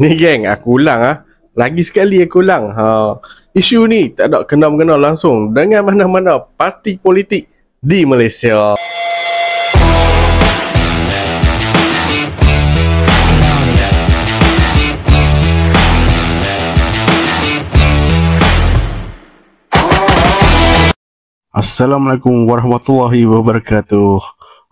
Ni geng, aku ulang ah. Lagi sekali aku ulang. Ha. Isu ni tak ada kena-mengena langsung dengan mana-mana parti politik di Malaysia. Assalamualaikum warahmatullahi wabarakatuh.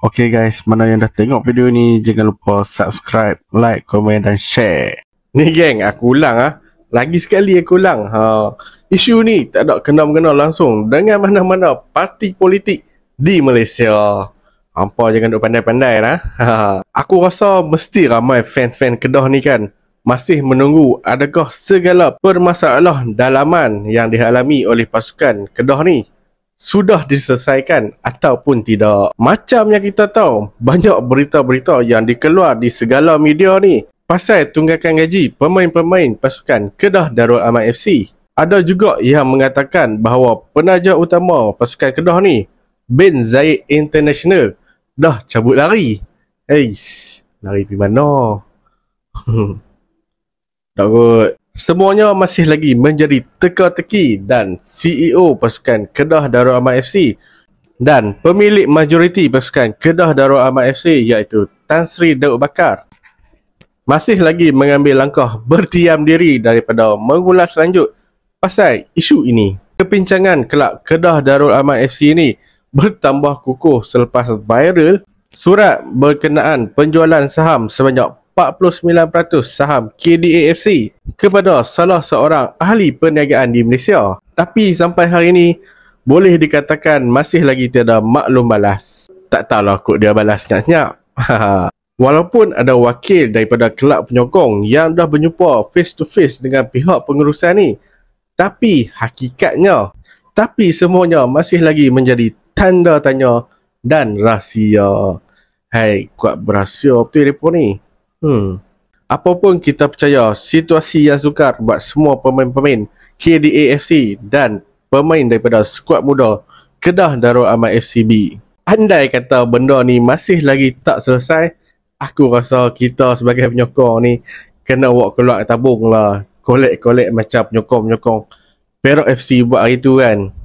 Okay guys, mana yang dah tengok video ni, jangan lupa subscribe, like, komen dan share. Ni geng, aku ulang ah. Lagi sekali aku ulang. Ha. Isu ni tak ada kena-mengena langsung dengan mana-mana parti politik di Malaysia. Hampa jangan duk pandai-pandai lah. Ha. Aku rasa mesti ramai fan-fan Kedah ni kan masih menunggu adakah segala permasalahan dalaman yang dialami oleh pasukan Kedah ni sudah diselesaikan ataupun tidak. Macam yang kita tahu, banyak berita-berita yang dikeluar di segala media ni pasal tunggakan gaji pemain-pemain pasukan Kedah Darul Aman FC. Ada juga yang mengatakan bahawa penaja utama pasukan Kedah ni, Ben Zaid International, dah cabut lari. Eish, lari pergi mana? Hmm. tak kot. Semuanya masih lagi menjadi teka-teki dan CEO pasukan Kedah Darul Aman FC dan pemilik majoriti pasukan Kedah Darul Aman FC iaitu Tan Sri Daud Bakar masih lagi mengambil langkah berdiam diri daripada mengulas lanjut pasal isu ini. Kepincangan kelab Kedah Darul Aman FC ini bertambah kukuh selepas viral surat berkenaan penjualan saham sebanyak 49% saham KDA FC kepada salah seorang ahli perniagaan di Malaysia. Tapi sampai hari ini, boleh dikatakan masih lagi tiada maklum balas. Tak tahulah kot dia balas senyap-senyap. Walaupun ada wakil daripada kelab penyokong yang dah berjumpa face to face dengan pihak pengurusan ni tapi hakikatnya tapi semuanya masih lagi menjadi tanda tanya dan rahsia. Hai, kuat berahsia betul mereka ni. Hmm. Apapun kita percaya, situasi yang sukar buat semua pemain-pemain KDA FC dan pemain daripada skuad muda Kedah Darul Aman FCB. Andai kata benda ni masih lagi tak selesai, aku rasa kita sebagai penyokong ni kena buat keluar tabung lah. Collect-collect macam penyokong-penyokong. Perak FC buat hari tu kan.